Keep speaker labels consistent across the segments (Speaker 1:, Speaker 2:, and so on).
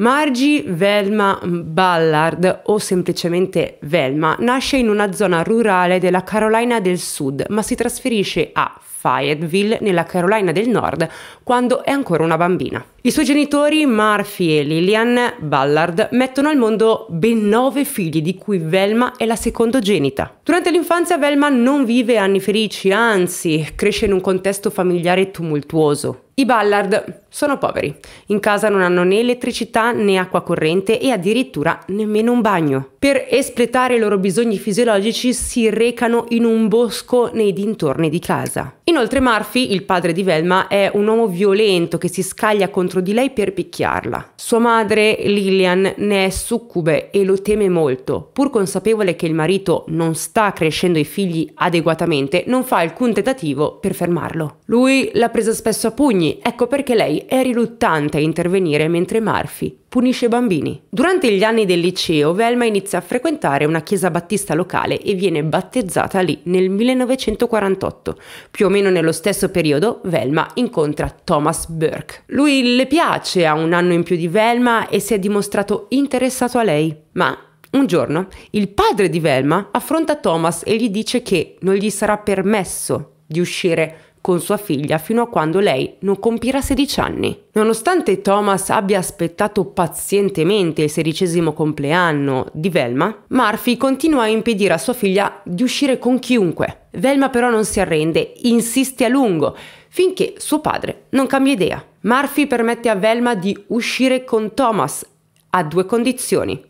Speaker 1: Margie Velma mm, Ballard, o semplicemente Velma, nasce in una zona rurale della Carolina del Sud, ma si trasferisce a Fayetteville, nella Carolina del Nord, quando è ancora una bambina. I suoi genitori, Murphy e Lillian Ballard, mettono al mondo ben nove figli, di cui Velma è la secondogenita. Durante l'infanzia Velma non vive anni felici, anzi, cresce in un contesto familiare tumultuoso. I Ballard sono poveri, in casa non hanno né elettricità né acqua corrente e addirittura nemmeno un bagno. Per espletare i loro bisogni fisiologici si recano in un bosco nei dintorni di casa. Inoltre Murphy, il padre di Velma, è un uomo violento che si scaglia contro di lei per picchiarla. Sua madre, Lillian, ne è succube e lo teme molto. Pur consapevole che il marito non sta crescendo i figli adeguatamente, non fa alcun tentativo per fermarlo. Lui l'ha presa spesso a pugni, ecco perché lei è riluttante a intervenire mentre Murphy punisce i bambini. Durante gli anni del liceo, Velma inizia a frequentare una chiesa battista locale e viene battezzata lì nel 1948. Più o meno nello stesso periodo, Velma incontra Thomas Burke. Lui le piace, ha un anno in più di Velma e si è dimostrato interessato a lei. Ma un giorno il padre di Velma affronta Thomas e gli dice che non gli sarà permesso di uscire con sua figlia fino a quando lei non compirà 16 anni. Nonostante Thomas abbia aspettato pazientemente il sedicesimo compleanno di Velma, Murphy continua a impedire a sua figlia di uscire con chiunque. Velma però non si arrende, insiste a lungo, finché suo padre non cambia idea. Murphy permette a Velma di uscire con Thomas a due condizioni.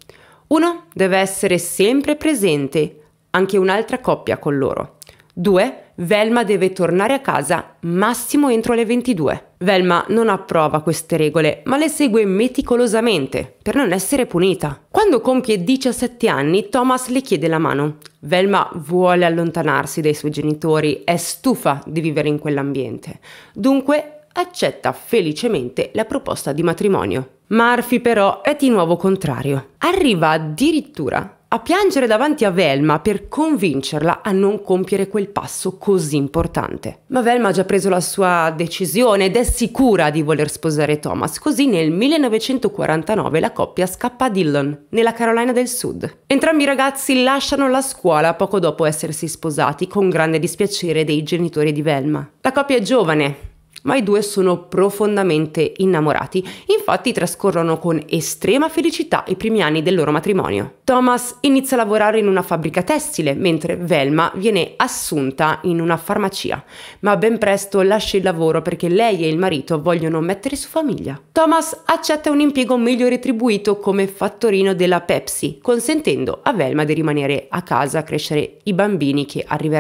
Speaker 1: Uno, deve essere sempre presente anche un'altra coppia con loro. 2. Velma deve tornare a casa massimo entro le 22. Velma non approva queste regole, ma le segue meticolosamente per non essere punita. Quando compie 17 anni, Thomas le chiede la mano. Velma vuole allontanarsi dai suoi genitori, è stufa di vivere in quell'ambiente. Dunque accetta felicemente la proposta di matrimonio. Murphy però è di nuovo contrario. Arriva addirittura a piangere davanti a Velma per convincerla a non compiere quel passo così importante. Ma Velma ha già preso la sua decisione ed è sicura di voler sposare Thomas, così nel 1949 la coppia scappa a Dillon, nella Carolina del Sud. Entrambi i ragazzi lasciano la scuola poco dopo essersi sposati, con grande dispiacere dei genitori di Velma. La coppia è giovane, ma i due sono profondamente innamorati, infatti trascorrono con estrema felicità i primi anni del loro matrimonio. Thomas inizia a lavorare in una fabbrica tessile, mentre Velma viene assunta in una farmacia, ma ben presto lascia il lavoro perché lei e il marito vogliono mettere su famiglia. Thomas accetta un impiego meglio retribuito come fattorino della Pepsi, consentendo a Velma di rimanere a casa a crescere i bambini che arriveranno.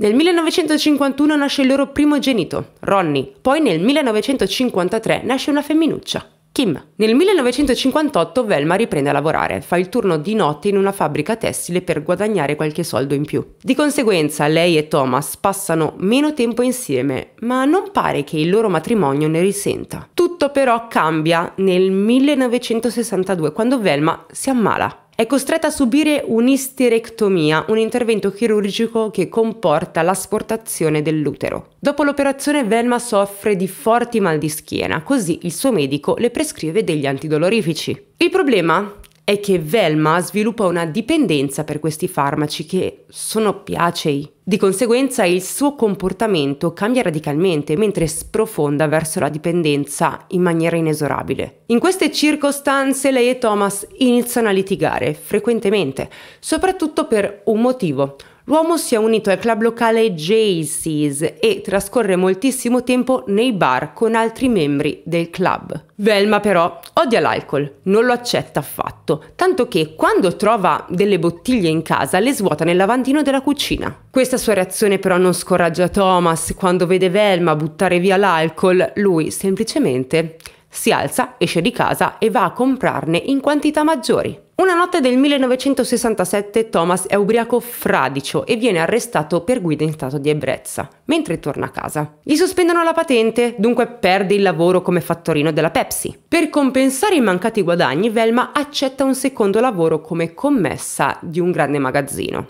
Speaker 1: Nel 1951 nasce il loro primo genito, Ronnie, poi nel 1953 nasce una femminuccia, Kim. Nel 1958 Velma riprende a lavorare, fa il turno di notte in una fabbrica tessile per guadagnare qualche soldo in più. Di conseguenza lei e Thomas passano meno tempo insieme, ma non pare che il loro matrimonio ne risenta. Tutto però cambia nel 1962 quando Velma si ammala è costretta a subire un'isterectomia, un intervento chirurgico che comporta l'asportazione dell'utero. Dopo l'operazione Velma soffre di forti mal di schiena, così il suo medico le prescrive degli antidolorifici. Il problema è che Velma sviluppa una dipendenza per questi farmaci che sono piacei. Di conseguenza il suo comportamento cambia radicalmente mentre sprofonda verso la dipendenza in maniera inesorabile. In queste circostanze lei e Thomas iniziano a litigare frequentemente, soprattutto per un motivo, L'uomo si è unito al club locale Jaycees e trascorre moltissimo tempo nei bar con altri membri del club. Velma però odia l'alcol, non lo accetta affatto, tanto che quando trova delle bottiglie in casa le svuota nel lavandino della cucina. Questa sua reazione però non scoraggia Thomas, quando vede Velma buttare via l'alcol, lui semplicemente si alza, esce di casa e va a comprarne in quantità maggiori. Una notte del 1967 Thomas è ubriaco fradicio e viene arrestato per guida in stato di ebbrezza, mentre torna a casa. Gli sospendono la patente, dunque perde il lavoro come fattorino della Pepsi. Per compensare i mancati guadagni, Velma accetta un secondo lavoro come commessa di un grande magazzino.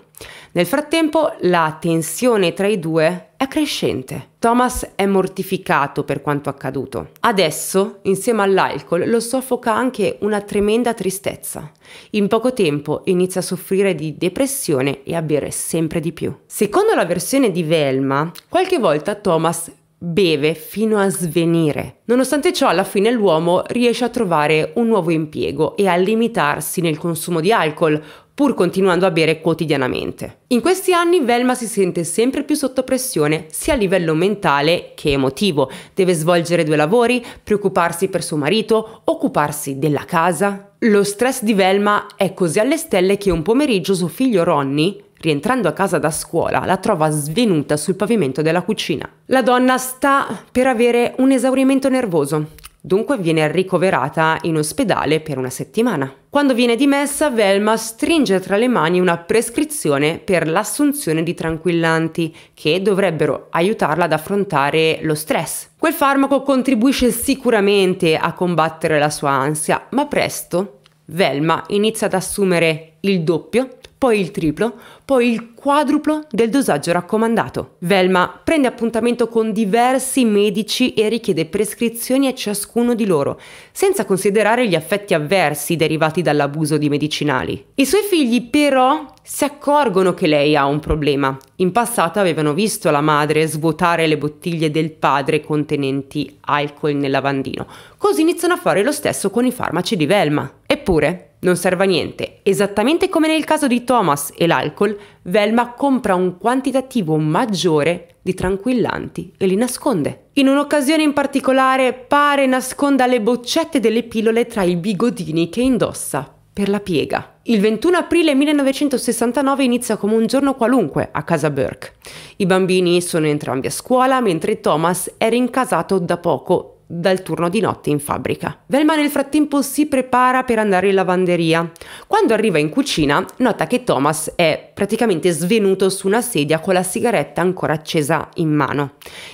Speaker 1: Nel frattempo la tensione tra i due è crescente. Thomas è mortificato per quanto accaduto. Adesso, insieme all'alcol, lo soffoca anche una tremenda tristezza. In poco tempo inizia a soffrire di depressione e a bere sempre di più. Secondo la versione di Velma, qualche volta Thomas beve fino a svenire. Nonostante ciò, alla fine l'uomo riesce a trovare un nuovo impiego e a limitarsi nel consumo di alcol, pur continuando a bere quotidianamente. In questi anni Velma si sente sempre più sotto pressione, sia a livello mentale che emotivo. Deve svolgere due lavori, preoccuparsi per suo marito, occuparsi della casa. Lo stress di Velma è così alle stelle che un pomeriggio suo figlio Ronnie rientrando a casa da scuola, la trova svenuta sul pavimento della cucina. La donna sta per avere un esaurimento nervoso dunque viene ricoverata in ospedale per una settimana. Quando viene dimessa, Velma stringe tra le mani una prescrizione per l'assunzione di tranquillanti che dovrebbero aiutarla ad affrontare lo stress. Quel farmaco contribuisce sicuramente a combattere la sua ansia, ma presto Velma inizia ad assumere il doppio, poi il triplo, poi il quadruplo del dosaggio raccomandato. Velma prende appuntamento con diversi medici e richiede prescrizioni a ciascuno di loro, senza considerare gli effetti avversi derivati dall'abuso di medicinali. I suoi figli però si accorgono che lei ha un problema. In passato avevano visto la madre svuotare le bottiglie del padre contenenti alcol nel lavandino, così iniziano a fare lo stesso con i farmaci di Velma. Eppure, non serve a niente. Esattamente come nel caso di Thomas e l'alcol, Velma compra un quantitativo maggiore di tranquillanti e li nasconde. In un'occasione in particolare pare nasconda le boccette delle pillole tra i bigodini che indossa per la piega. Il 21 aprile 1969 inizia come un giorno qualunque a casa Burke. I bambini sono entrambi a scuola mentre Thomas era incasato da poco dal turno di notte in fabbrica. Velma nel frattempo si prepara per andare in lavanderia. Quando arriva in cucina nota che Thomas è praticamente svenuto su una sedia con la sigaretta ancora accesa in mano.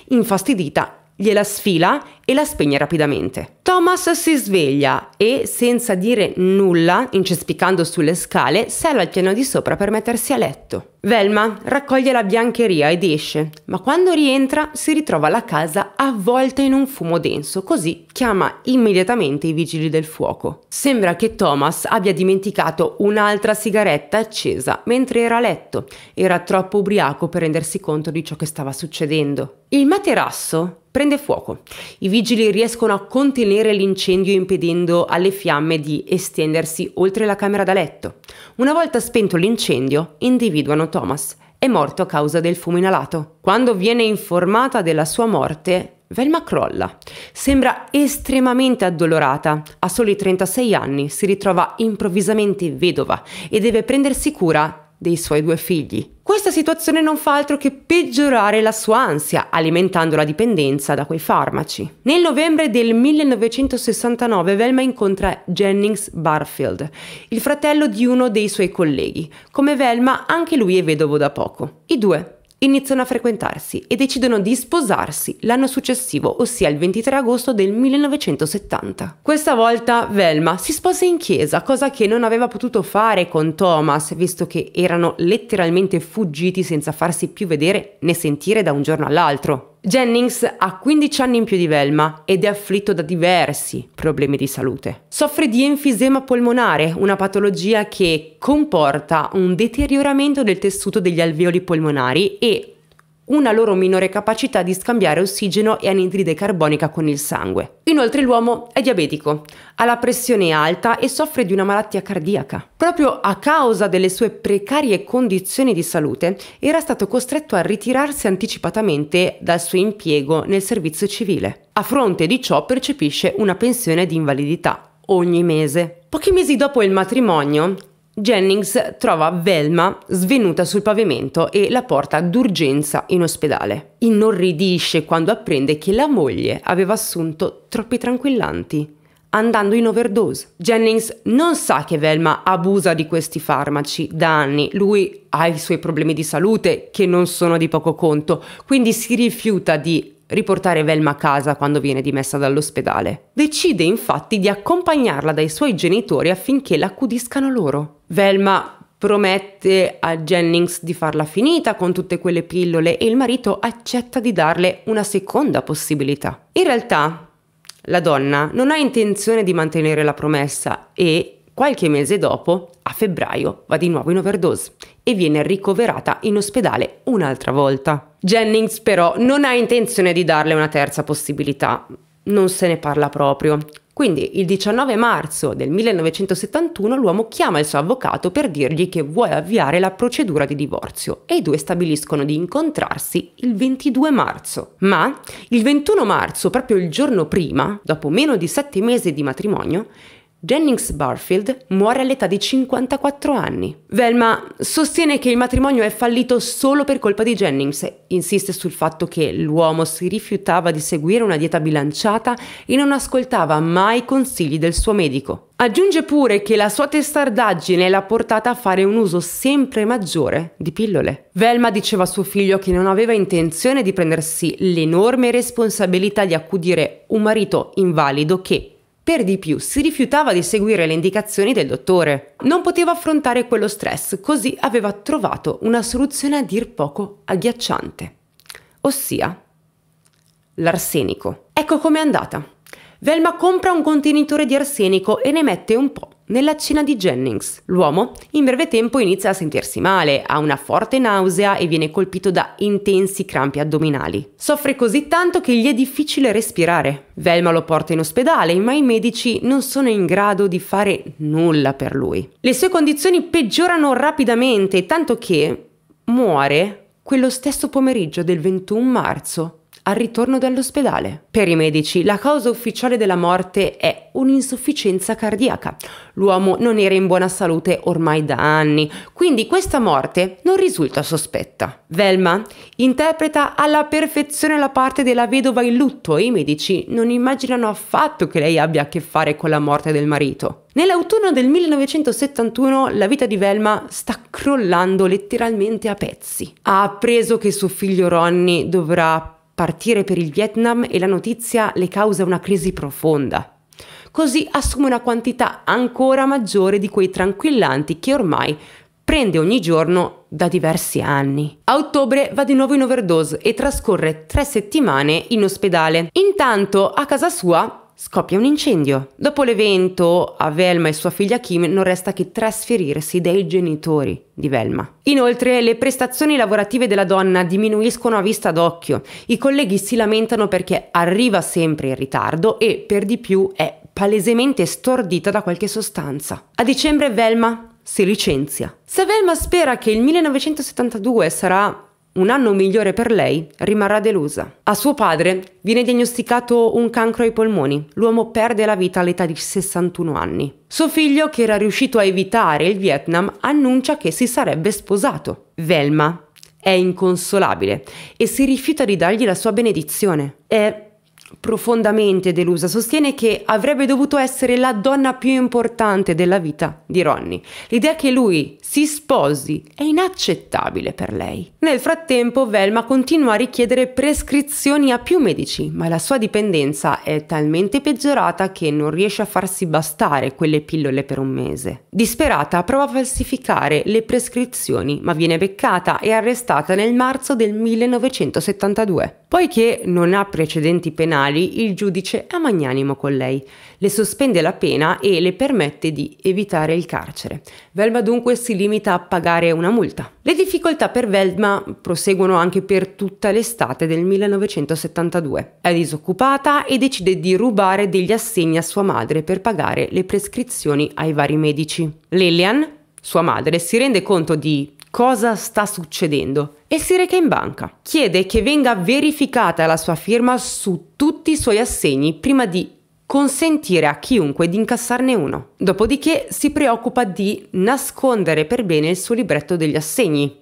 Speaker 1: Infastidita gliela sfila e la spegne rapidamente. Thomas si sveglia e, senza dire nulla, incespicando sulle scale, sale al piano di sopra per mettersi a letto. Velma raccoglie la biancheria ed esce, ma quando rientra si ritrova la casa avvolta in un fumo denso, così chiama immediatamente i vigili del fuoco. Sembra che Thomas abbia dimenticato un'altra sigaretta accesa mentre era a letto, era troppo ubriaco per rendersi conto di ciò che stava succedendo. Il materasso prende fuoco, i vigili riescono a contenere contenere l'incendio impedendo alle fiamme di estendersi oltre la camera da letto. Una volta spento l'incendio, individuano Thomas. È morto a causa del fumo inalato. Quando viene informata della sua morte, Velma crolla. Sembra estremamente addolorata. A soli 36 anni si ritrova improvvisamente vedova e deve prendersi cura dei suoi due figli. Questa situazione non fa altro che peggiorare la sua ansia, alimentando la dipendenza da quei farmaci. Nel novembre del 1969 Velma incontra Jennings Barfield, il fratello di uno dei suoi colleghi. Come Velma, anche lui è vedovo da poco. I due iniziano a frequentarsi e decidono di sposarsi l'anno successivo, ossia il 23 agosto del 1970. Questa volta Velma si sposa in chiesa, cosa che non aveva potuto fare con Thomas, visto che erano letteralmente fuggiti senza farsi più vedere né sentire da un giorno all'altro. Jennings ha 15 anni in più di Velma ed è afflitto da diversi problemi di salute. Soffre di enfisema polmonare, una patologia che comporta un deterioramento del tessuto degli alveoli polmonari e una loro minore capacità di scambiare ossigeno e anidride carbonica con il sangue. Inoltre l'uomo è diabetico, ha la pressione alta e soffre di una malattia cardiaca. Proprio a causa delle sue precarie condizioni di salute era stato costretto a ritirarsi anticipatamente dal suo impiego nel servizio civile. A fronte di ciò percepisce una pensione di invalidità ogni mese. Pochi mesi dopo il matrimonio, Jennings trova Velma svenuta sul pavimento e la porta d'urgenza in ospedale. Inorridisce quando apprende che la moglie aveva assunto troppi tranquillanti, andando in overdose. Jennings non sa che Velma abusa di questi farmaci da anni, lui ha i suoi problemi di salute che non sono di poco conto, quindi si rifiuta di riportare Velma a casa quando viene dimessa dall'ospedale. Decide infatti di accompagnarla dai suoi genitori affinché l'accudiscano loro. Velma promette a Jennings di farla finita con tutte quelle pillole e il marito accetta di darle una seconda possibilità. In realtà la donna non ha intenzione di mantenere la promessa e qualche mese dopo, a febbraio, va di nuovo in overdose e viene ricoverata in ospedale un'altra volta. Jennings però non ha intenzione di darle una terza possibilità, non se ne parla proprio. Quindi il 19 marzo del 1971 l'uomo chiama il suo avvocato per dirgli che vuole avviare la procedura di divorzio e i due stabiliscono di incontrarsi il 22 marzo. Ma il 21 marzo, proprio il giorno prima, dopo meno di sette mesi di matrimonio, Jennings Barfield muore all'età di 54 anni. Velma sostiene che il matrimonio è fallito solo per colpa di Jennings, insiste sul fatto che l'uomo si rifiutava di seguire una dieta bilanciata e non ascoltava mai i consigli del suo medico. Aggiunge pure che la sua testardaggine l'ha portata a fare un uso sempre maggiore di pillole. Velma diceva a suo figlio che non aveva intenzione di prendersi l'enorme responsabilità di accudire un marito invalido che, per di più, si rifiutava di seguire le indicazioni del dottore. Non poteva affrontare quello stress, così aveva trovato una soluzione a dir poco agghiacciante. Ossia, l'arsenico. Ecco com'è andata. Velma compra un contenitore di arsenico e ne mette un po'. Nella cena di Jennings, l'uomo in breve tempo inizia a sentirsi male, ha una forte nausea e viene colpito da intensi crampi addominali. Soffre così tanto che gli è difficile respirare. Velma lo porta in ospedale, ma i medici non sono in grado di fare nulla per lui. Le sue condizioni peggiorano rapidamente, tanto che muore quello stesso pomeriggio del 21 marzo al ritorno dall'ospedale. Per i medici la causa ufficiale della morte è un'insufficienza cardiaca. L'uomo non era in buona salute ormai da anni, quindi questa morte non risulta sospetta. Velma interpreta alla perfezione la parte della vedova in lutto e i medici non immaginano affatto che lei abbia a che fare con la morte del marito. Nell'autunno del 1971 la vita di Velma sta crollando letteralmente a pezzi. Ha appreso che suo figlio Ronnie dovrà partire per il Vietnam e la notizia le causa una crisi profonda. Così assume una quantità ancora maggiore di quei tranquillanti che ormai prende ogni giorno da diversi anni. A ottobre va di nuovo in overdose e trascorre tre settimane in ospedale. Intanto a casa sua Scoppia un incendio. Dopo l'evento, a Velma e sua figlia Kim non resta che trasferirsi dai genitori di Velma. Inoltre, le prestazioni lavorative della donna diminuiscono a vista d'occhio. I colleghi si lamentano perché arriva sempre in ritardo e, per di più, è palesemente stordita da qualche sostanza. A dicembre Velma si licenzia. Se Velma spera che il 1972 sarà un anno migliore per lei, rimarrà delusa. A suo padre viene diagnosticato un cancro ai polmoni. L'uomo perde la vita all'età di 61 anni. Suo figlio, che era riuscito a evitare il Vietnam, annuncia che si sarebbe sposato. Velma è inconsolabile e si rifiuta di dargli la sua benedizione. È profondamente delusa, sostiene che avrebbe dovuto essere la donna più importante della vita di Ronnie. L'idea che lui si sposi è inaccettabile per lei. Nel frattempo Velma continua a richiedere prescrizioni a più medici, ma la sua dipendenza è talmente peggiorata che non riesce a farsi bastare quelle pillole per un mese. Disperata prova a falsificare le prescrizioni, ma viene beccata e arrestata nel marzo del 1972. Poiché non ha precedenti penali, penali il giudice è magnanimo con lei, le sospende la pena e le permette di evitare il carcere. Velma dunque si limita a pagare una multa. Le difficoltà per Velma proseguono anche per tutta l'estate del 1972. È disoccupata e decide di rubare degli assegni a sua madre per pagare le prescrizioni ai vari medici. Lillian, sua madre, si rende conto di cosa sta succedendo e si reca in banca. Chiede che venga verificata la sua firma su tutti i suoi assegni prima di consentire a chiunque di incassarne uno. Dopodiché si preoccupa di nascondere per bene il suo libretto degli assegni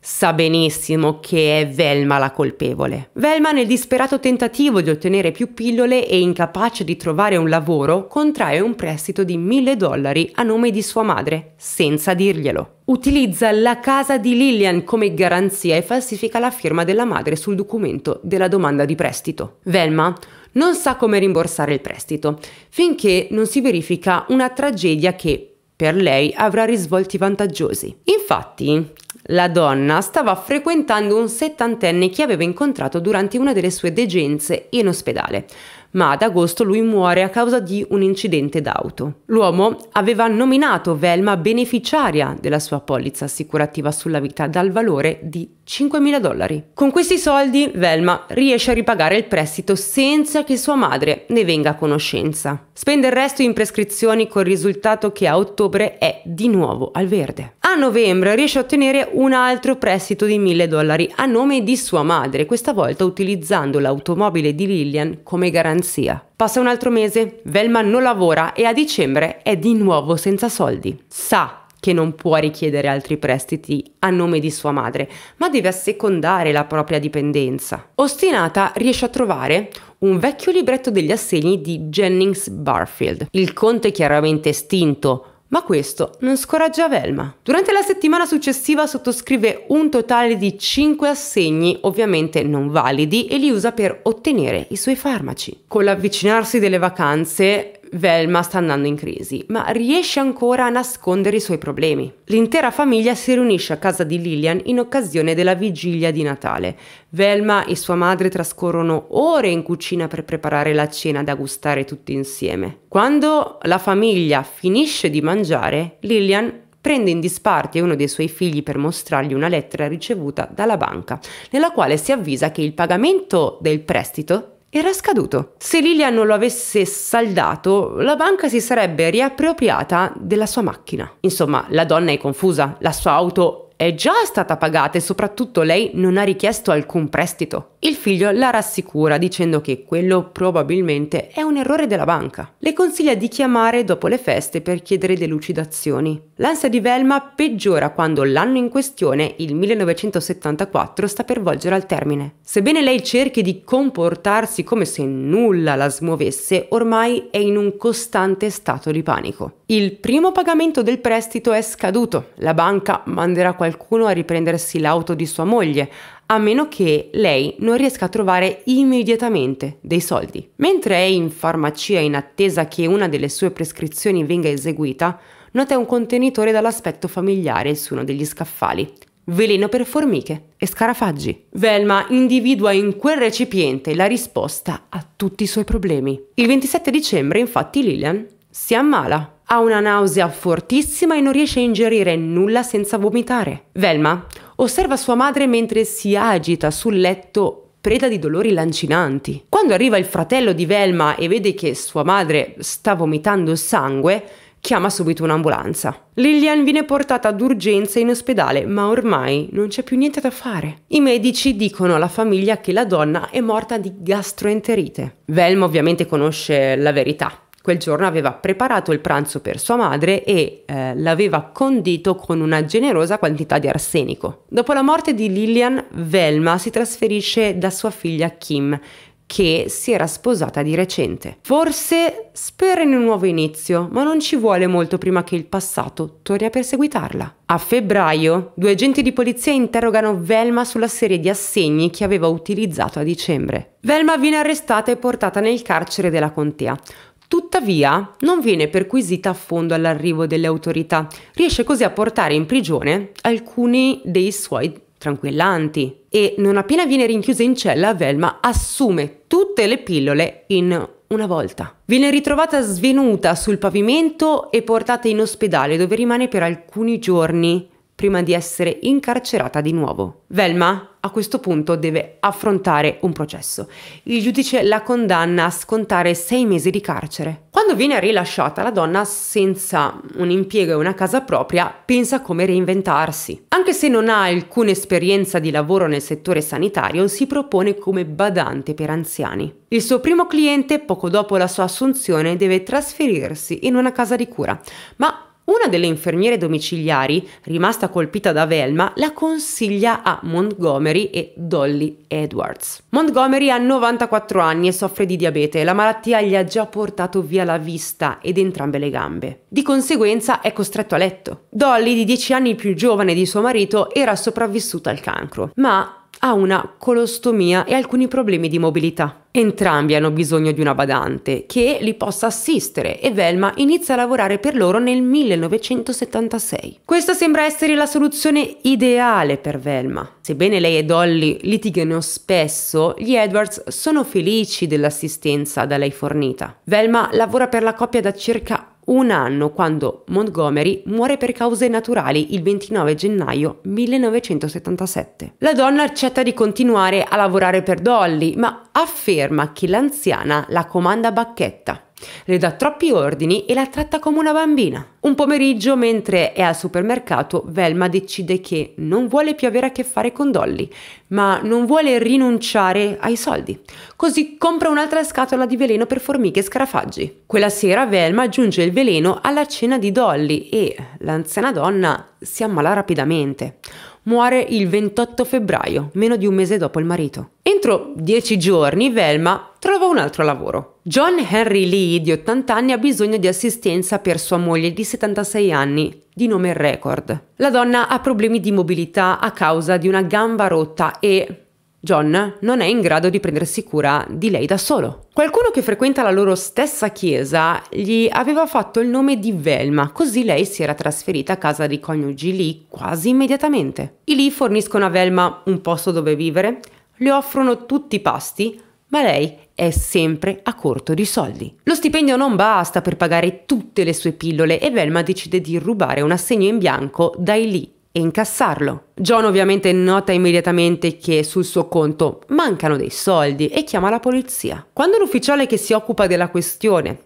Speaker 1: sa benissimo che è Velma la colpevole. Velma nel disperato tentativo di ottenere più pillole e incapace di trovare un lavoro, contrae un prestito di mille dollari a nome di sua madre, senza dirglielo. Utilizza la casa di Lillian come garanzia e falsifica la firma della madre sul documento della domanda di prestito. Velma non sa come rimborsare il prestito, finché non si verifica una tragedia che per lei avrà risvolti vantaggiosi. Infatti, la donna stava frequentando un settantenne che aveva incontrato durante una delle sue degenze in ospedale, ma ad agosto lui muore a causa di un incidente d'auto. L'uomo aveva nominato Velma beneficiaria della sua polizza assicurativa sulla vita dal valore di 5.000 dollari. Con questi soldi Velma riesce a ripagare il prestito senza che sua madre ne venga a conoscenza. Spende il resto in prescrizioni col risultato che a ottobre è di nuovo al verde. A novembre riesce a ottenere un altro prestito di 1.000 dollari a nome di sua madre, questa volta utilizzando l'automobile di Lillian come garanzia. Passa un altro mese, Velma non lavora e a dicembre è di nuovo senza soldi. Sa che non può richiedere altri prestiti a nome di sua madre, ma deve assecondare la propria dipendenza. Ostinata riesce a trovare un vecchio libretto degli assegni di Jennings Barfield. Il conto è chiaramente estinto, ma questo non scoraggia Velma. Durante la settimana successiva sottoscrive un totale di 5 assegni, ovviamente non validi, e li usa per ottenere i suoi farmaci. Con l'avvicinarsi delle vacanze, Velma sta andando in crisi, ma riesce ancora a nascondere i suoi problemi. L'intera famiglia si riunisce a casa di Lillian in occasione della vigilia di Natale. Velma e sua madre trascorrono ore in cucina per preparare la cena da gustare tutti insieme. Quando la famiglia finisce di mangiare, Lillian prende in disparte uno dei suoi figli per mostrargli una lettera ricevuta dalla banca, nella quale si avvisa che il pagamento del prestito era scaduto. Se Lilian non lo avesse saldato, la banca si sarebbe riappropriata della sua macchina. Insomma, la donna è confusa, la sua auto è già stata pagata e soprattutto lei non ha richiesto alcun prestito. Il figlio la rassicura dicendo che quello probabilmente è un errore della banca. Le consiglia di chiamare dopo le feste per chiedere delucidazioni. L'ansia di Velma peggiora quando l'anno in questione, il 1974, sta per volgere al termine. Sebbene lei cerchi di comportarsi come se nulla la smuovesse, ormai è in un costante stato di panico. Il primo pagamento del prestito è scaduto, la banca manderà qualcuno a riprendersi l'auto di sua moglie, a meno che lei non riesca a trovare immediatamente dei soldi. Mentre è in farmacia in attesa che una delle sue prescrizioni venga eseguita, nota un contenitore dall'aspetto familiare su uno degli scaffali. Veleno per formiche e scarafaggi. Velma individua in quel recipiente la risposta a tutti i suoi problemi. Il 27 dicembre, infatti, Lillian si ammala ha una nausea fortissima e non riesce a ingerire nulla senza vomitare. Velma osserva sua madre mentre si agita sul letto preda di dolori lancinanti. Quando arriva il fratello di Velma e vede che sua madre sta vomitando sangue, chiama subito un'ambulanza. Lillian viene portata d'urgenza in ospedale, ma ormai non c'è più niente da fare. I medici dicono alla famiglia che la donna è morta di gastroenterite. Velma ovviamente conosce la verità Quel giorno aveva preparato il pranzo per sua madre e eh, l'aveva condito con una generosa quantità di arsenico. Dopo la morte di Lillian, Velma si trasferisce da sua figlia Kim, che si era sposata di recente. Forse spera in un nuovo inizio, ma non ci vuole molto prima che il passato torni a perseguitarla. A febbraio, due agenti di polizia interrogano Velma sulla serie di assegni che aveva utilizzato a dicembre. Velma viene arrestata e portata nel carcere della contea. Tuttavia, non viene perquisita a fondo all'arrivo delle autorità, riesce così a portare in prigione alcuni dei suoi tranquillanti e non appena viene rinchiusa in cella, Velma assume tutte le pillole in una volta. Viene ritrovata svenuta sul pavimento e portata in ospedale dove rimane per alcuni giorni prima di essere incarcerata di nuovo. Velma a questo punto deve affrontare un processo. Il giudice la condanna a scontare sei mesi di carcere. Quando viene rilasciata la donna senza un impiego e una casa propria, pensa come reinventarsi. Anche se non ha alcuna esperienza di lavoro nel settore sanitario, si propone come badante per anziani. Il suo primo cliente, poco dopo la sua assunzione, deve trasferirsi in una casa di cura, ma una delle infermiere domiciliari, rimasta colpita da Velma, la consiglia a Montgomery e Dolly Edwards. Montgomery ha 94 anni e soffre di diabete, la malattia gli ha già portato via la vista ed entrambe le gambe. Di conseguenza è costretto a letto. Dolly, di 10 anni più giovane di suo marito, era sopravvissuta al cancro, ma ha una colostomia e alcuni problemi di mobilità. Entrambi hanno bisogno di una badante che li possa assistere e Velma inizia a lavorare per loro nel 1976. Questa sembra essere la soluzione ideale per Velma. Sebbene lei e Dolly litigano spesso, gli Edwards sono felici dell'assistenza da lei fornita. Velma lavora per la coppia da circa un anno quando Montgomery muore per cause naturali il 29 gennaio 1977. La donna accetta di continuare a lavorare per Dolly, ma afferma che l'anziana la comanda bacchetta. Le dà troppi ordini e la tratta come una bambina. Un pomeriggio, mentre è al supermercato, Velma decide che non vuole più avere a che fare con Dolly, ma non vuole rinunciare ai soldi. Così compra un'altra scatola di veleno per formiche e scarafaggi. Quella sera Velma aggiunge il veleno alla cena di Dolly e l'anziana donna si ammala rapidamente muore il 28 febbraio, meno di un mese dopo il marito. Entro dieci giorni Velma trova un altro lavoro. John Henry Lee, di 80 anni, ha bisogno di assistenza per sua moglie di 76 anni, di nome Record. La donna ha problemi di mobilità a causa di una gamba rotta e John non è in grado di prendersi cura di lei da solo. Qualcuno che frequenta la loro stessa chiesa gli aveva fatto il nome di Velma, così lei si era trasferita a casa dei coniugi Lee quasi immediatamente. I Lee forniscono a Velma un posto dove vivere, le offrono tutti i pasti, ma lei è sempre a corto di soldi. Lo stipendio non basta per pagare tutte le sue pillole e Velma decide di rubare un assegno in bianco dai Lee e incassarlo. John ovviamente nota immediatamente che sul suo conto mancano dei soldi e chiama la polizia. Quando l'ufficiale che si occupa della questione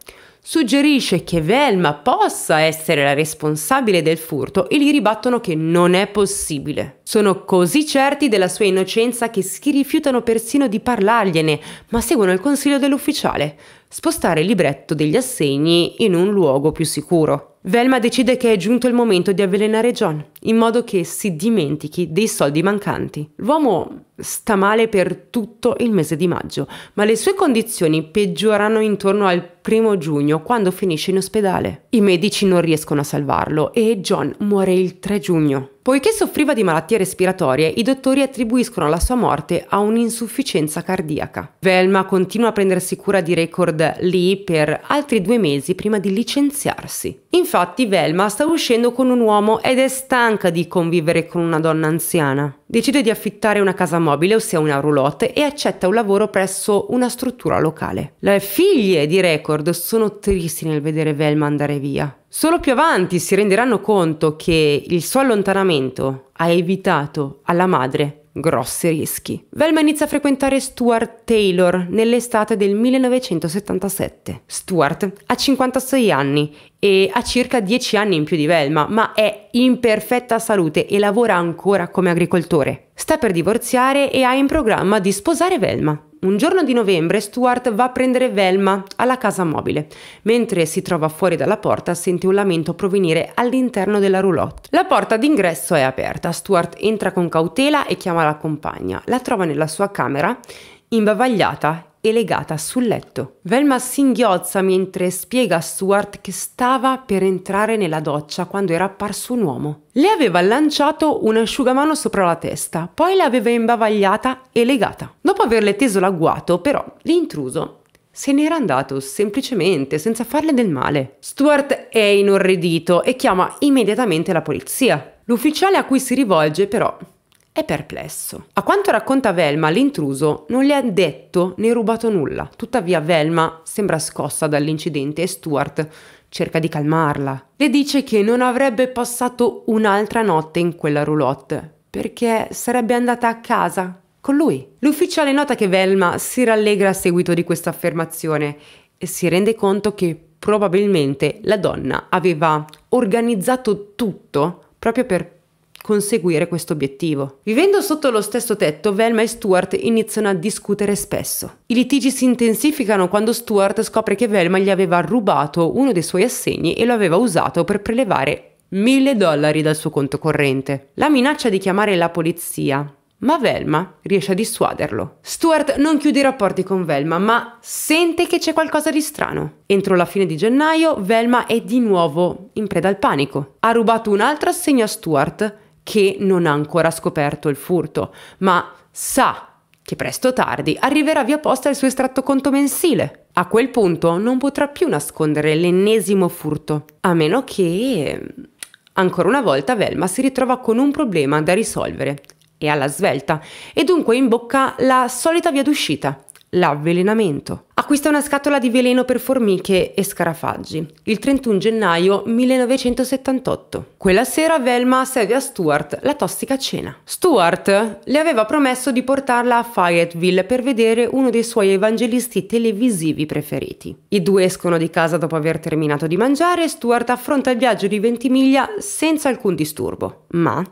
Speaker 1: suggerisce che Velma possa essere la responsabile del furto e gli ribattono che non è possibile. Sono così certi della sua innocenza che si rifiutano persino di parlargliene, ma seguono il consiglio dell'ufficiale spostare il libretto degli assegni in un luogo più sicuro. Velma decide che è giunto il momento di avvelenare John, in modo che si dimentichi dei soldi mancanti. L'uomo sta male per tutto il mese di maggio, ma le sue condizioni peggiorano intorno al primo giugno, quando finisce in ospedale. I medici non riescono a salvarlo e John muore il 3 giugno. Poiché soffriva di malattie respiratorie, i dottori attribuiscono la sua morte a un'insufficienza cardiaca. Velma continua a prendersi cura di Record lì per altri due mesi prima di licenziarsi. Infatti Velma sta uscendo con un uomo ed è stanca di convivere con una donna anziana. Decide di affittare una casa mobile, ossia una roulotte, e accetta un lavoro presso una struttura locale. Le figlie di Record sono tristi nel vedere Velma andare via. Solo più avanti si renderanno conto che il suo allontanamento ha evitato alla madre grossi rischi. Velma inizia a frequentare Stuart Taylor nell'estate del 1977. Stuart ha 56 anni e ha circa 10 anni in più di Velma, ma è in perfetta salute e lavora ancora come agricoltore. Sta per divorziare e ha in programma di sposare Velma. Un giorno di novembre Stuart va a prendere Velma alla casa mobile. Mentre si trova fuori dalla porta sente un lamento provenire all'interno della roulotte. La porta d'ingresso è aperta. Stuart entra con cautela e chiama la compagna. La trova nella sua camera imbavagliata e legata sul letto. Velma singhiozza mentre spiega a Stuart che stava per entrare nella doccia quando era apparso un uomo. Le aveva lanciato un asciugamano sopra la testa, poi l'aveva imbavagliata e legata. Dopo averle teso l'agguato, però, l'intruso se n'era andato semplicemente, senza farle del male. Stuart è inorridito e chiama immediatamente la polizia. L'ufficiale a cui si rivolge, però, è perplesso. A quanto racconta Velma, l'intruso non le ha detto né rubato nulla. Tuttavia Velma sembra scossa dall'incidente e Stuart cerca di calmarla. Le dice che non avrebbe passato un'altra notte in quella roulotte perché sarebbe andata a casa con lui. L'ufficiale nota che Velma si rallegra a seguito di questa affermazione e si rende conto che probabilmente la donna aveva organizzato tutto proprio per conseguire questo obiettivo. Vivendo sotto lo stesso tetto, Velma e Stuart iniziano a discutere spesso. I litigi si intensificano quando Stuart scopre che Velma gli aveva rubato uno dei suoi assegni e lo aveva usato per prelevare mille dollari dal suo conto corrente. La minaccia di chiamare la polizia ma Velma riesce a dissuaderlo. Stuart non chiude i rapporti con Velma, ma sente che c'è qualcosa di strano. Entro la fine di gennaio, Velma è di nuovo in preda al panico. Ha rubato un altro assegno a Stuart che non ha ancora scoperto il furto, ma sa che presto o tardi arriverà via posta il suo estratto conto mensile. A quel punto non potrà più nascondere l'ennesimo furto, a meno che... Ancora una volta Velma si ritrova con un problema da risolvere e alla svelta e dunque imbocca la solita via d'uscita, l'avvelenamento. Acquista una scatola di veleno per formiche e scarafaggi il 31 gennaio 1978. Quella sera Velma serve a Stuart la tossica cena. Stuart le aveva promesso di portarla a Fayetteville per vedere uno dei suoi evangelisti televisivi preferiti. I due escono di casa dopo aver terminato di mangiare e Stuart affronta il viaggio di 20 miglia senza alcun disturbo. Ma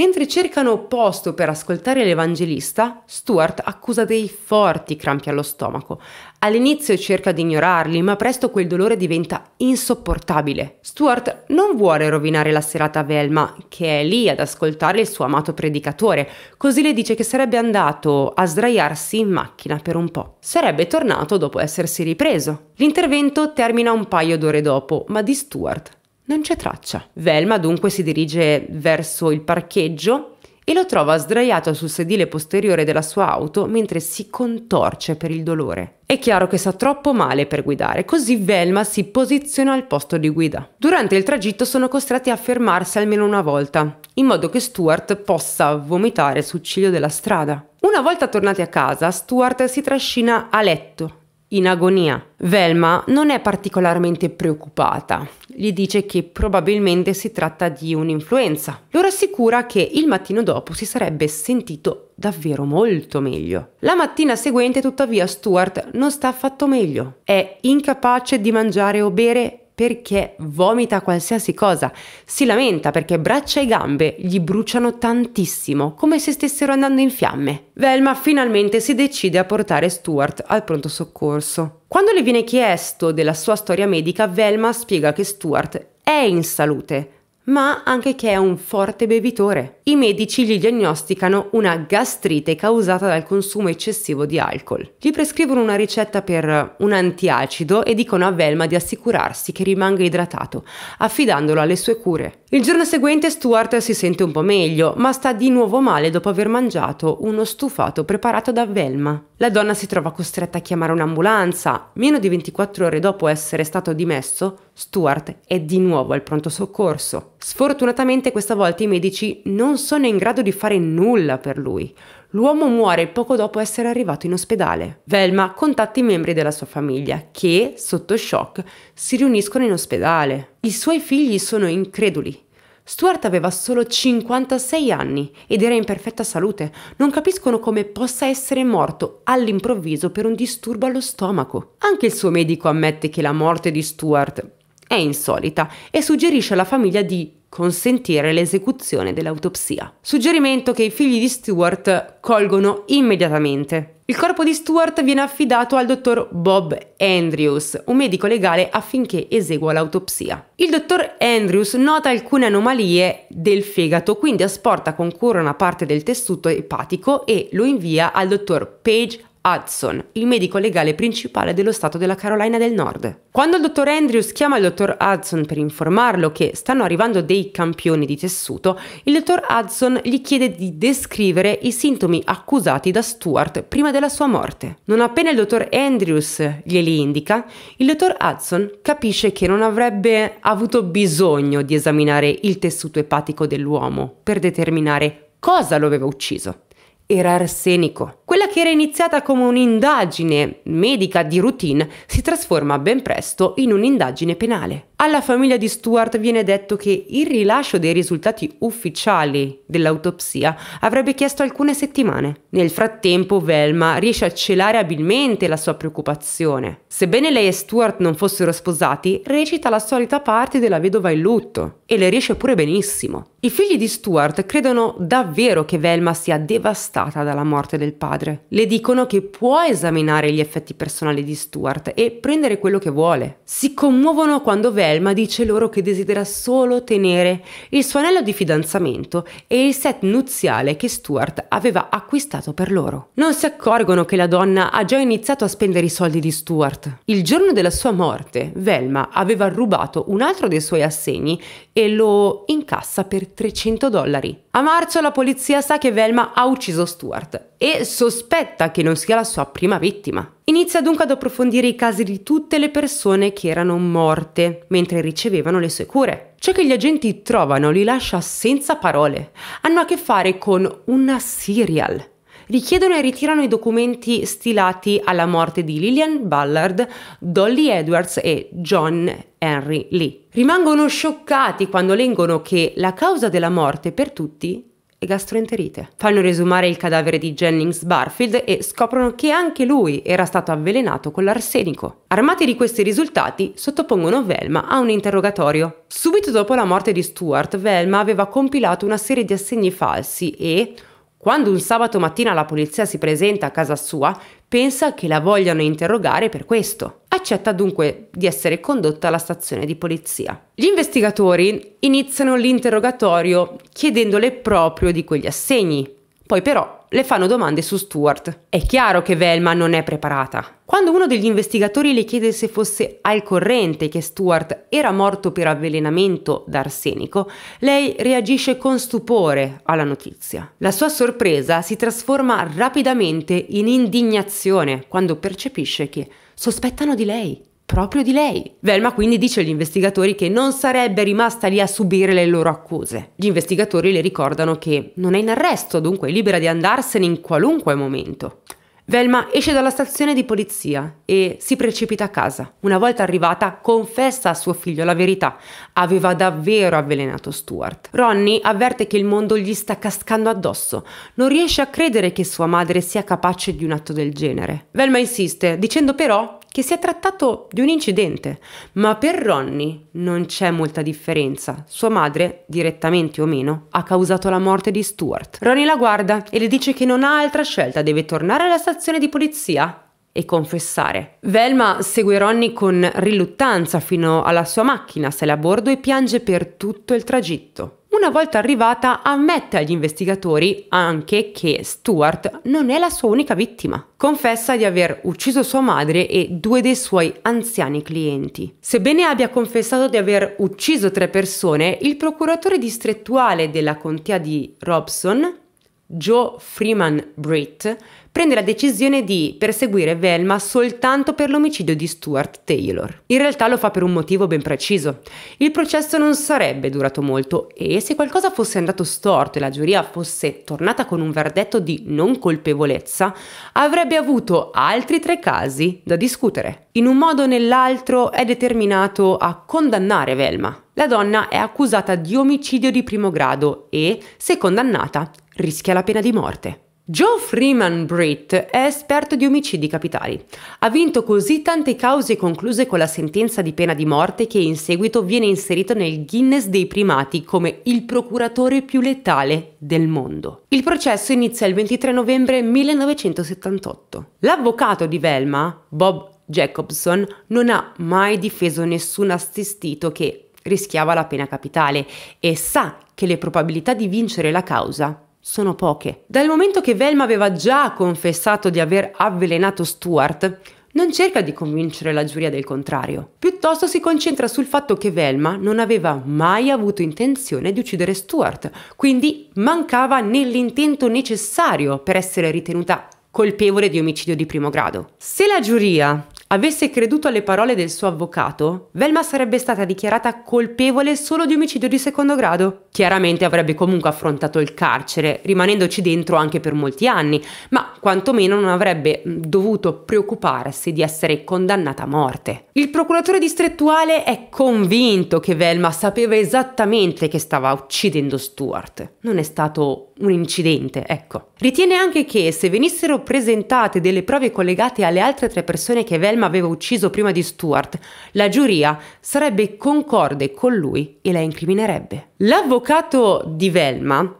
Speaker 1: Mentre cercano posto per ascoltare l'Evangelista, Stuart accusa dei forti crampi allo stomaco. All'inizio cerca di ignorarli, ma presto quel dolore diventa insopportabile. Stuart non vuole rovinare la serata a Velma, che è lì ad ascoltare il suo amato predicatore, così le dice che sarebbe andato a sdraiarsi in macchina per un po'. Sarebbe tornato dopo essersi ripreso. L'intervento termina un paio d'ore dopo, ma di Stuart non c'è traccia. Velma dunque si dirige verso il parcheggio e lo trova sdraiato sul sedile posteriore della sua auto mentre si contorce per il dolore. È chiaro che sta troppo male per guidare, così Velma si posiziona al posto di guida. Durante il tragitto sono costretti a fermarsi almeno una volta, in modo che Stuart possa vomitare sul ciglio della strada. Una volta tornati a casa, Stuart si trascina a letto in agonia. Velma non è particolarmente preoccupata, gli dice che probabilmente si tratta di un'influenza. Lo rassicura che il mattino dopo si sarebbe sentito davvero molto meglio. La mattina seguente tuttavia Stuart non sta affatto meglio, è incapace di mangiare o bere perché vomita qualsiasi cosa, si lamenta perché braccia e gambe gli bruciano tantissimo, come se stessero andando in fiamme. Velma finalmente si decide a portare Stuart al pronto soccorso. Quando le viene chiesto della sua storia medica, Velma spiega che Stuart è in salute, ma anche che è un forte bevitore. I medici gli diagnosticano una gastrite causata dal consumo eccessivo di alcol. Gli prescrivono una ricetta per un antiacido e dicono a Velma di assicurarsi che rimanga idratato, affidandolo alle sue cure. Il giorno seguente Stuart si sente un po' meglio, ma sta di nuovo male dopo aver mangiato uno stufato preparato da Velma. La donna si trova costretta a chiamare un'ambulanza. Meno di 24 ore dopo essere stato dimesso, Stuart è di nuovo al pronto soccorso. Sfortunatamente questa volta i medici non sono in grado di fare nulla per lui. L'uomo muore poco dopo essere arrivato in ospedale. Velma contatta i membri della sua famiglia che, sotto shock, si riuniscono in ospedale. I suoi figli sono increduli. Stuart aveva solo 56 anni ed era in perfetta salute. Non capiscono come possa essere morto all'improvviso per un disturbo allo stomaco. Anche il suo medico ammette che la morte di Stuart è insolita e suggerisce alla famiglia di consentire l'esecuzione dell'autopsia. Suggerimento che i figli di Stewart colgono immediatamente. Il corpo di Stewart viene affidato al dottor Bob Andrews, un medico legale affinché esegua l'autopsia. Il dottor Andrews nota alcune anomalie del fegato, quindi asporta con cura una parte del tessuto epatico e lo invia al dottor Page Hudson, il medico legale principale dello Stato della Carolina del Nord. Quando il dottor Andrews chiama il dottor Hudson per informarlo che stanno arrivando dei campioni di tessuto, il dottor Hudson gli chiede di descrivere i sintomi accusati da Stuart prima della sua morte. Non appena il dottor Andrews glieli indica, il dottor Hudson capisce che non avrebbe avuto bisogno di esaminare il tessuto epatico dell'uomo per determinare cosa lo aveva ucciso. Era arsenico. Quella che era iniziata come un'indagine medica di routine si trasforma ben presto in un'indagine penale. Alla famiglia di Stuart viene detto che il rilascio dei risultati ufficiali dell'autopsia avrebbe chiesto alcune settimane. Nel frattempo Velma riesce a celare abilmente la sua preoccupazione. Sebbene lei e Stuart non fossero sposati, recita la solita parte della vedova in lutto e le riesce pure benissimo. I figli di Stuart credono davvero che Velma sia devastata dalla morte del padre madre. Le dicono che può esaminare gli effetti personali di Stuart e prendere quello che vuole. Si commuovono quando Velma dice loro che desidera solo tenere il suo anello di fidanzamento e il set nuziale che Stuart aveva acquistato per loro. Non si accorgono che la donna ha già iniziato a spendere i soldi di Stuart. Il giorno della sua morte, Velma aveva rubato un altro dei suoi assegni e lo incassa per 300 dollari. A marzo la polizia sa che Velma ha ucciso Stuart e sostiene sospetta che non sia la sua prima vittima. Inizia dunque ad approfondire i casi di tutte le persone che erano morte mentre ricevevano le sue cure. Ciò che gli agenti trovano li lascia senza parole. Hanno a che fare con una serial richiedono e ritirano i documenti stilati alla morte di Lillian Ballard, Dolly Edwards e John Henry Lee. Rimangono scioccati quando leggono che la causa della morte per tutti e gastroenterite. Fanno resumare il cadavere di Jennings Barfield e scoprono che anche lui era stato avvelenato con l'arsenico. Armati di questi risultati, sottopongono Velma a un interrogatorio. Subito dopo la morte di Stuart, Velma aveva compilato una serie di assegni falsi e, quando un sabato mattina la polizia si presenta a casa sua, pensa che la vogliano interrogare per questo. Accetta dunque di essere condotta alla stazione di polizia. Gli investigatori iniziano l'interrogatorio chiedendole proprio di quegli assegni, poi però le fanno domande su Stuart. È chiaro che Velma non è preparata. Quando uno degli investigatori le chiede se fosse al corrente che Stuart era morto per avvelenamento d'arsenico, lei reagisce con stupore alla notizia. La sua sorpresa si trasforma rapidamente in indignazione quando percepisce che sospettano di lei proprio di lei. Velma quindi dice agli investigatori che non sarebbe rimasta lì a subire le loro accuse. Gli investigatori le ricordano che non è in arresto, dunque è libera di andarsene in qualunque momento. Velma esce dalla stazione di polizia e si precipita a casa. Una volta arrivata, confessa a suo figlio la verità. Aveva davvero avvelenato Stuart. Ronnie avverte che il mondo gli sta cascando addosso. Non riesce a credere che sua madre sia capace di un atto del genere. Velma insiste, dicendo però che si è trattato di un incidente, ma per Ronnie non c'è molta differenza. Sua madre, direttamente o meno, ha causato la morte di Stuart. Ronnie la guarda e le dice che non ha altra scelta, deve tornare alla stazione di polizia e confessare. Velma segue Ronnie con riluttanza fino alla sua macchina, sale a bordo e piange per tutto il tragitto. Una volta arrivata ammette agli investigatori anche che Stuart non è la sua unica vittima. Confessa di aver ucciso sua madre e due dei suoi anziani clienti. Sebbene abbia confessato di aver ucciso tre persone, il procuratore distrettuale della contea di Robson, Joe Freeman Britt, prende la decisione di perseguire Velma soltanto per l'omicidio di Stuart Taylor. In realtà lo fa per un motivo ben preciso. Il processo non sarebbe durato molto e se qualcosa fosse andato storto e la giuria fosse tornata con un verdetto di non colpevolezza, avrebbe avuto altri tre casi da discutere. In un modo o nell'altro è determinato a condannare Velma. La donna è accusata di omicidio di primo grado e, se condannata, rischia la pena di morte. Joe Freeman Britt è esperto di omicidi capitali. Ha vinto così tante cause concluse con la sentenza di pena di morte che in seguito viene inserito nel Guinness dei primati come il procuratore più letale del mondo. Il processo inizia il 23 novembre 1978. L'avvocato di Velma, Bob Jacobson, non ha mai difeso nessun assistito che rischiava la pena capitale e sa che le probabilità di vincere la causa sono poche. Dal momento che Velma aveva già confessato di aver avvelenato Stuart, non cerca di convincere la giuria del contrario, piuttosto si concentra sul fatto che Velma non aveva mai avuto intenzione di uccidere Stuart, quindi mancava nell'intento necessario per essere ritenuta colpevole di omicidio di primo grado. Se la giuria avesse creduto alle parole del suo avvocato, Velma sarebbe stata dichiarata colpevole solo di omicidio di secondo grado. Chiaramente avrebbe comunque affrontato il carcere, rimanendoci dentro anche per molti anni, ma quantomeno non avrebbe mm, dovuto preoccuparsi di essere condannata a morte. Il procuratore distrettuale è convinto che Velma sapeva esattamente che stava uccidendo Stuart. Non è stato un incidente, ecco. Ritiene anche che se venissero presentate delle prove collegate alle altre tre persone che Velma Helm aveva ucciso prima di Stuart, la giuria sarebbe concorde con lui e la incriminerebbe. L'avvocato di Velma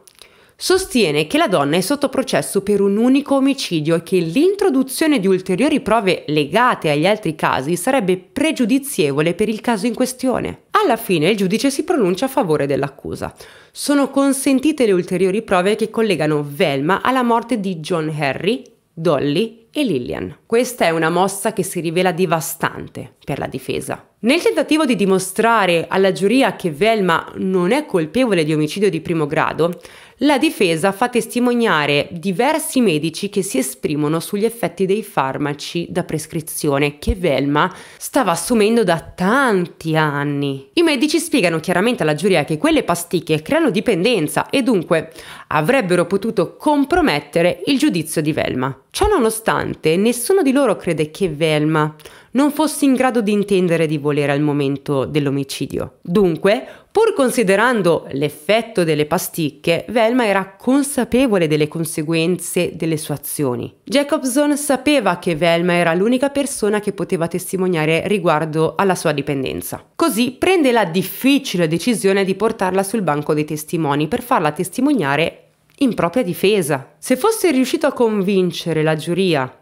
Speaker 1: sostiene che la donna è sotto processo per un unico omicidio e che l'introduzione di ulteriori prove legate agli altri casi sarebbe pregiudizievole per il caso in questione. Alla fine il giudice si pronuncia a favore dell'accusa. Sono consentite le ulteriori prove che collegano Velma alla morte di John Harry, Dolly e Lillian. Questa è una mossa che si rivela devastante per la difesa. Nel tentativo di dimostrare alla giuria che Velma non è colpevole di omicidio di primo grado, la difesa fa testimoniare diversi medici che si esprimono sugli effetti dei farmaci da prescrizione che Velma stava assumendo da tanti anni. I medici spiegano chiaramente alla giuria che quelle pasticche creano dipendenza e dunque avrebbero potuto compromettere il giudizio di Velma. Ciò nonostante, nessuno di loro crede che Velma non fosse in grado di intendere di volere al momento dell'omicidio. Dunque, pur considerando l'effetto delle pasticche, Velma era consapevole delle conseguenze delle sue azioni. Jacobson sapeva che Velma era l'unica persona che poteva testimoniare riguardo alla sua dipendenza. Così prende la difficile decisione di portarla sul banco dei testimoni per farla testimoniare in propria difesa. Se fosse riuscito a convincere la giuria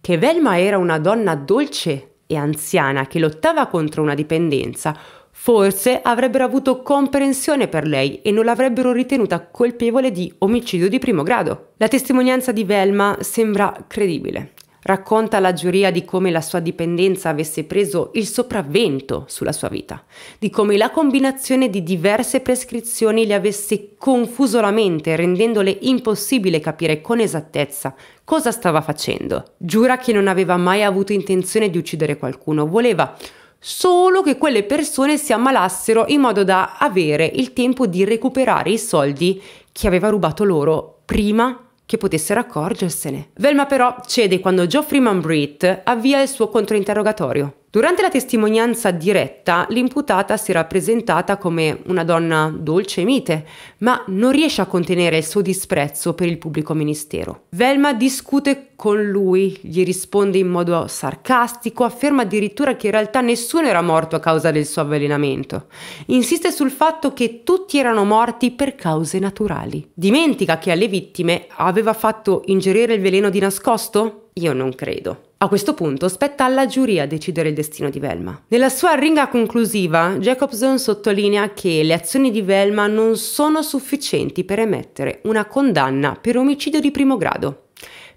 Speaker 1: che Velma era una donna dolce e anziana che lottava contro una dipendenza, forse avrebbero avuto comprensione per lei e non l'avrebbero ritenuta colpevole di omicidio di primo grado. La testimonianza di Velma sembra credibile Racconta alla giuria di come la sua dipendenza avesse preso il sopravvento sulla sua vita, di come la combinazione di diverse prescrizioni le avesse confuso la mente, rendendole impossibile capire con esattezza cosa stava facendo. Giura che non aveva mai avuto intenzione di uccidere qualcuno, voleva solo che quelle persone si ammalassero in modo da avere il tempo di recuperare i soldi che aveva rubato loro prima che potessero accorgersene. Velma però cede quando Geoffrey Manbrit avvia il suo controinterrogatorio. Durante la testimonianza diretta, l'imputata si era presentata come una donna dolce e mite, ma non riesce a contenere il suo disprezzo per il pubblico ministero. Velma discute con lui, gli risponde in modo sarcastico, afferma addirittura che in realtà nessuno era morto a causa del suo avvelenamento. Insiste sul fatto che tutti erano morti per cause naturali. Dimentica che alle vittime aveva fatto ingerire il veleno di nascosto? Io non credo. A questo punto spetta alla giuria decidere il destino di Velma. Nella sua ringa conclusiva, Jacobson sottolinea che le azioni di Velma non sono sufficienti per emettere una condanna per omicidio di primo grado,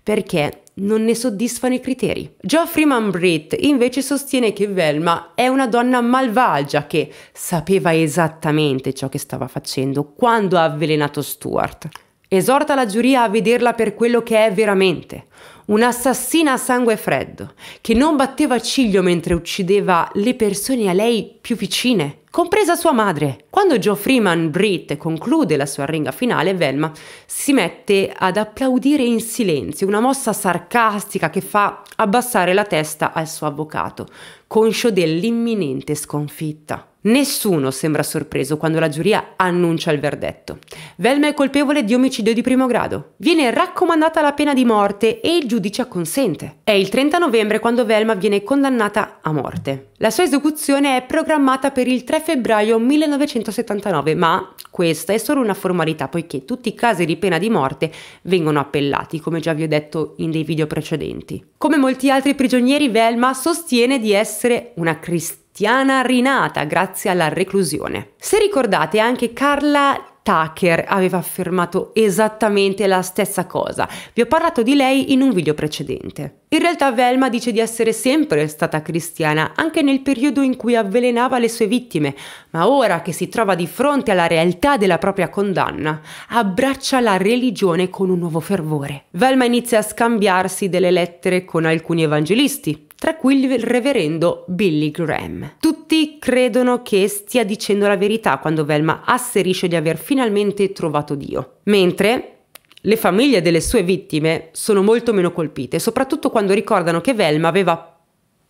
Speaker 1: perché non ne soddisfano i criteri. Geoffrey Manbrit invece sostiene che Velma è una donna malvagia che sapeva esattamente ciò che stava facendo quando ha avvelenato Stuart. Esorta la giuria a vederla per quello che è veramente, un'assassina a sangue freddo, che non batteva ciglio mentre uccideva le persone a lei più vicine, compresa sua madre. Quando Joe Freeman Britt conclude la sua ringa finale, Velma si mette ad applaudire in silenzio, una mossa sarcastica che fa abbassare la testa al suo avvocato, conscio dell'imminente sconfitta. Nessuno sembra sorpreso quando la giuria annuncia il verdetto. Velma è colpevole di omicidio di primo grado. Viene raccomandata la pena di morte e il giudice acconsente. È il 30 novembre quando Velma viene condannata a morte. La sua esecuzione è programmata per il 3 febbraio 1979, ma questa è solo una formalità poiché tutti i casi di pena di morte vengono appellati, come già vi ho detto in dei video precedenti. Come molti altri prigionieri, Velma sostiene di essere una cristiana cristiana rinata grazie alla reclusione. Se ricordate anche Carla Tucker aveva affermato esattamente la stessa cosa. Vi ho parlato di lei in un video precedente. In realtà Velma dice di essere sempre stata cristiana, anche nel periodo in cui avvelenava le sue vittime, ma ora che si trova di fronte alla realtà della propria condanna, abbraccia la religione con un nuovo fervore. Velma inizia a scambiarsi delle lettere con alcuni evangelisti, tra cui il reverendo Billy Graham. Tutti credono che stia dicendo la verità quando Velma asserisce di aver finalmente trovato Dio, mentre le famiglie delle sue vittime sono molto meno colpite, soprattutto quando ricordano che Velma aveva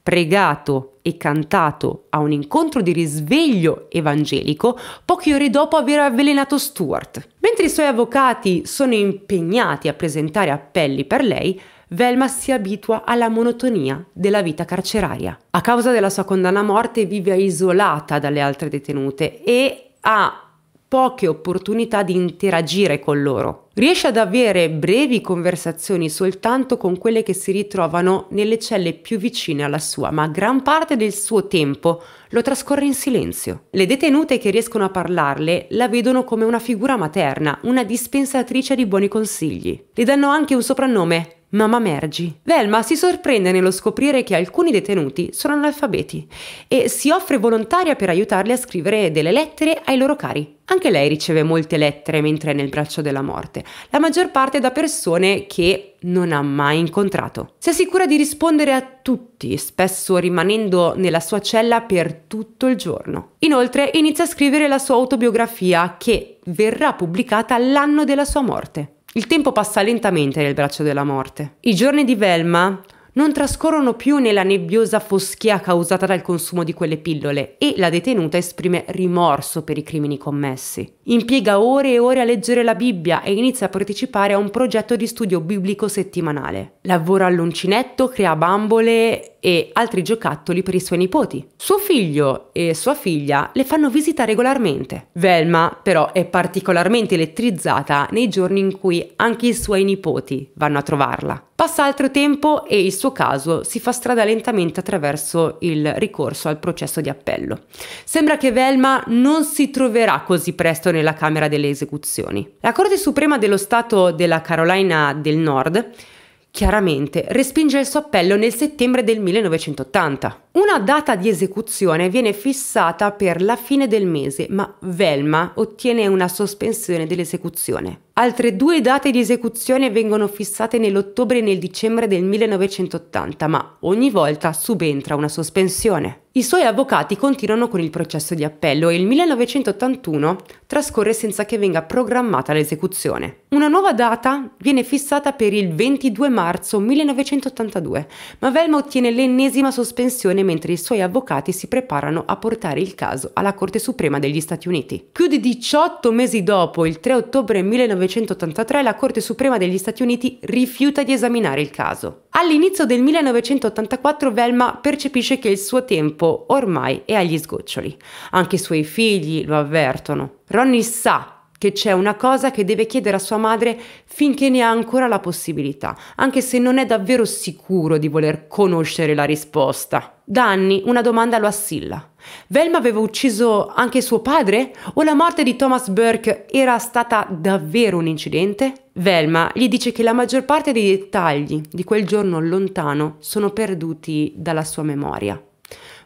Speaker 1: pregato e cantato a un incontro di risveglio evangelico poche ore dopo aver avvelenato Stuart. Mentre i suoi avvocati sono impegnati a presentare appelli per lei, Velma si abitua alla monotonia della vita carceraria. A causa della sua condanna a morte vive isolata dalle altre detenute e ha poche opportunità di interagire con loro. Riesce ad avere brevi conversazioni soltanto con quelle che si ritrovano nelle celle più vicine alla sua, ma gran parte del suo tempo lo trascorre in silenzio. Le detenute che riescono a parlarle la vedono come una figura materna, una dispensatrice di buoni consigli. Le danno anche un soprannome, Mamma Mergi. Velma si sorprende nello scoprire che alcuni detenuti sono analfabeti e si offre volontaria per aiutarli a scrivere delle lettere ai loro cari. Anche lei riceve molte lettere mentre è nel braccio della morte, la maggior parte da persone che non ha mai incontrato. Si assicura di rispondere a tutti, spesso rimanendo nella sua cella per tutto il giorno. Inoltre inizia a scrivere la sua autobiografia che verrà pubblicata l'anno della sua morte. Il tempo passa lentamente nel braccio della morte. I giorni di Velma non trascorrono più nella nebbiosa foschia causata dal consumo di quelle pillole e la detenuta esprime rimorso per i crimini commessi. Impiega ore e ore a leggere la Bibbia e inizia a partecipare a un progetto di studio biblico settimanale. Lavora all'uncinetto, crea bambole e altri giocattoli per i suoi nipoti. Suo figlio e sua figlia le fanno visita regolarmente. Velma però è particolarmente elettrizzata nei giorni in cui anche i suoi nipoti vanno a trovarla. Passa altro tempo e il suo caso si fa strada lentamente attraverso il ricorso al processo di appello. Sembra che Velma non si troverà così presto nella Camera delle esecuzioni. La Corte Suprema dello Stato della Carolina del Nord Chiaramente respinge il suo appello nel settembre del 1980. Una data di esecuzione viene fissata per la fine del mese, ma Velma ottiene una sospensione dell'esecuzione. Altre due date di esecuzione vengono fissate nell'ottobre e nel dicembre del 1980, ma ogni volta subentra una sospensione. I suoi avvocati continuano con il processo di appello e il 1981 trascorre senza che venga programmata l'esecuzione. Una nuova data viene fissata per il 22 marzo 1982, ma Velma ottiene l'ennesima sospensione mentre i suoi avvocati si preparano a portare il caso alla Corte Suprema degli Stati Uniti. Più di 18 mesi dopo, il 3 ottobre 1983, la Corte Suprema degli Stati Uniti rifiuta di esaminare il caso. All'inizio del 1984 Velma percepisce che il suo tempo tempo ormai è agli sgoccioli. Anche i suoi figli lo avvertono. Ronnie sa che c'è una cosa che deve chiedere a sua madre finché ne ha ancora la possibilità, anche se non è davvero sicuro di voler conoscere la risposta. Da anni una domanda lo assilla. Velma aveva ucciso anche suo padre? O la morte di Thomas Burke era stata davvero un incidente? Velma gli dice che la maggior parte dei dettagli di quel giorno lontano sono perduti dalla sua memoria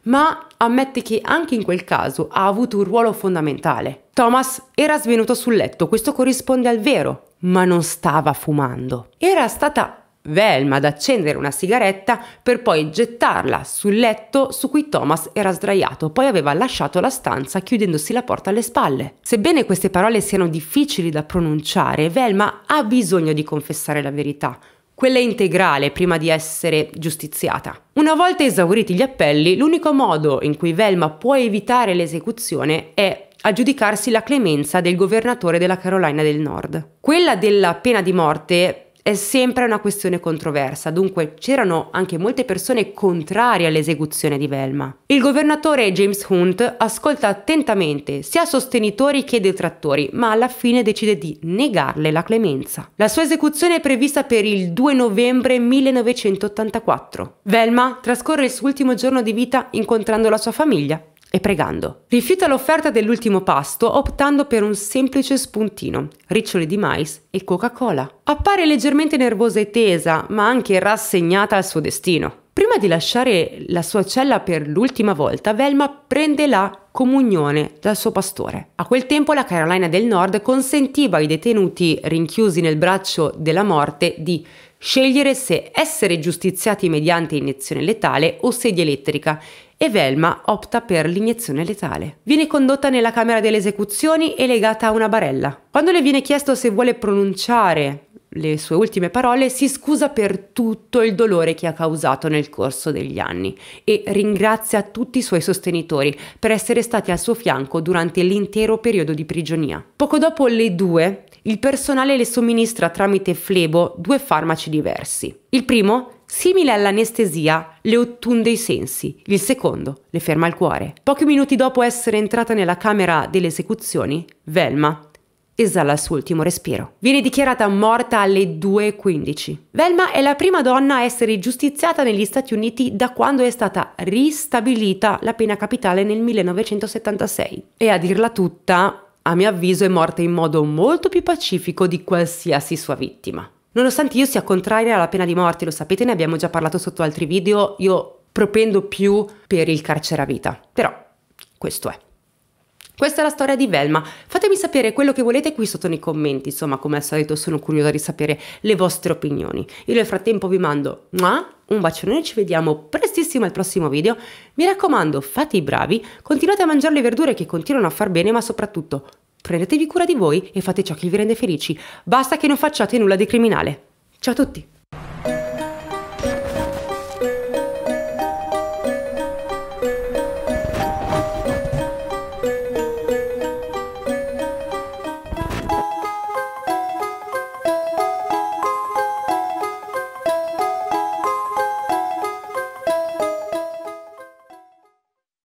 Speaker 1: ma ammette che anche in quel caso ha avuto un ruolo fondamentale. Thomas era svenuto sul letto, questo corrisponde al vero, ma non stava fumando. Era stata Velma ad accendere una sigaretta per poi gettarla sul letto su cui Thomas era sdraiato, poi aveva lasciato la stanza chiudendosi la porta alle spalle. Sebbene queste parole siano difficili da pronunciare, Velma ha bisogno di confessare la verità, quella integrale prima di essere giustiziata. Una volta esauriti gli appelli, l'unico modo in cui Velma può evitare l'esecuzione è aggiudicarsi la clemenza del governatore della Carolina del Nord. Quella della pena di morte è sempre una questione controversa, dunque c'erano anche molte persone contrarie all'esecuzione di Velma. Il governatore James Hunt ascolta attentamente sia sostenitori che detrattori, ma alla fine decide di negarle la clemenza. La sua esecuzione è prevista per il 2 novembre 1984. Velma trascorre il suo ultimo giorno di vita incontrando la sua famiglia e pregando. Rifiuta l'offerta dell'ultimo pasto optando per un semplice spuntino, riccioli di mais e Coca-Cola. Appare leggermente nervosa e tesa, ma anche rassegnata al suo destino. Prima di lasciare la sua cella per l'ultima volta, Velma prende la comunione dal suo pastore. A quel tempo la Carolina del Nord consentiva ai detenuti rinchiusi nel braccio della morte di scegliere se essere giustiziati mediante iniezione letale o sedia elettrica e Velma opta per l'iniezione letale. Viene condotta nella camera delle esecuzioni e legata a una barella. Quando le viene chiesto se vuole pronunciare le sue ultime parole, si scusa per tutto il dolore che ha causato nel corso degli anni e ringrazia tutti i suoi sostenitori per essere stati al suo fianco durante l'intero periodo di prigionia. Poco dopo le due, il personale le somministra tramite flebo due farmaci diversi. Il primo, simile all'anestesia, le ottunde i sensi, il secondo le ferma il cuore. Pochi minuti dopo essere entrata nella camera delle esecuzioni, Velma esala il suo ultimo respiro. Viene dichiarata morta alle 2.15. Velma è la prima donna a essere giustiziata negli Stati Uniti da quando è stata ristabilita la pena capitale nel 1976. E a dirla tutta, a mio avviso è morta in modo molto più pacifico di qualsiasi sua vittima. Nonostante io sia contraria alla pena di morte, lo sapete, ne abbiamo già parlato sotto altri video, io propendo più per il carcere a vita. Però questo è. Questa è la storia di Velma. Fatemi sapere quello che volete qui sotto nei commenti. Insomma, come al solito, sono curiosa di sapere le vostre opinioni. Io nel frattempo vi mando un bacione e ci vediamo prestissimo al prossimo video. Mi raccomando, fate i bravi, continuate a mangiare le verdure che continuano a far bene, ma soprattutto prendetevi cura di voi e fate ciò che vi rende felici. Basta che non facciate nulla di criminale. Ciao a tutti!